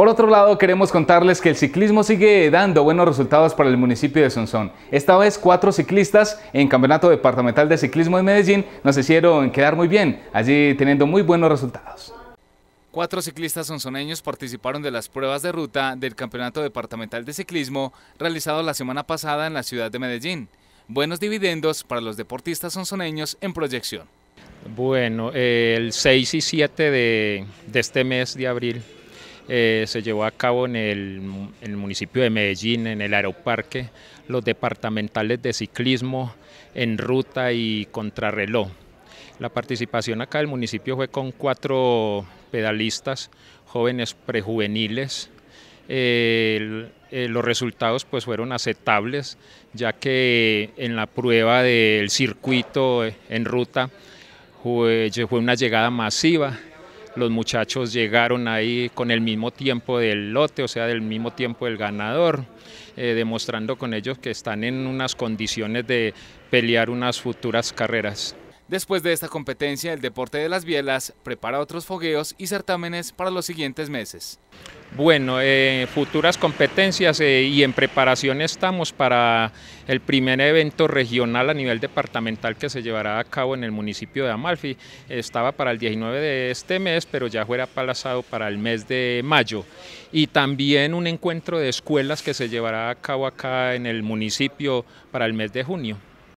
Por otro lado, queremos contarles que el ciclismo sigue dando buenos resultados para el municipio de Sonsón. Esta vez cuatro ciclistas en Campeonato Departamental de Ciclismo de Medellín nos hicieron quedar muy bien, allí teniendo muy buenos resultados. Cuatro ciclistas sonsoneños participaron de las pruebas de ruta del Campeonato Departamental de Ciclismo realizado la semana pasada en la ciudad de Medellín. Buenos dividendos para los deportistas sonsoneños en proyección. Bueno, el 6 y 7 de este mes de abril eh, se llevó a cabo en el, municipio de Medellín, en el Aeroparque, los departamentales de ciclismo en ruta y contrarreloj. La participación acá del municipio fue con cuatro pedalistas, jóvenes prejuveniles. Eh, eh, los resultados pues fueron aceptables, ya que en la prueba del circuito en ruta fue una llegada masiva los muchachos llegaron ahí con el mismo tiempo del lote, o sea, del mismo tiempo del ganador, eh, demostrando con ellos que están en unas condiciones de pelear unas futuras carreras. Después de esta competencia, el deporte de las bielas prepara otros fogueos y certámenes para los siguientes meses. Bueno, en eh, futuras competencias eh, y en preparación estamos para el primer evento regional a nivel departamental que se llevará a cabo en el municipio de Amalfi. Estaba para el 19 de este mes, pero ya fue palazado para el mes de mayo. Y también un encuentro de escuelas que se llevará a cabo acá en el municipio para el mes de junio.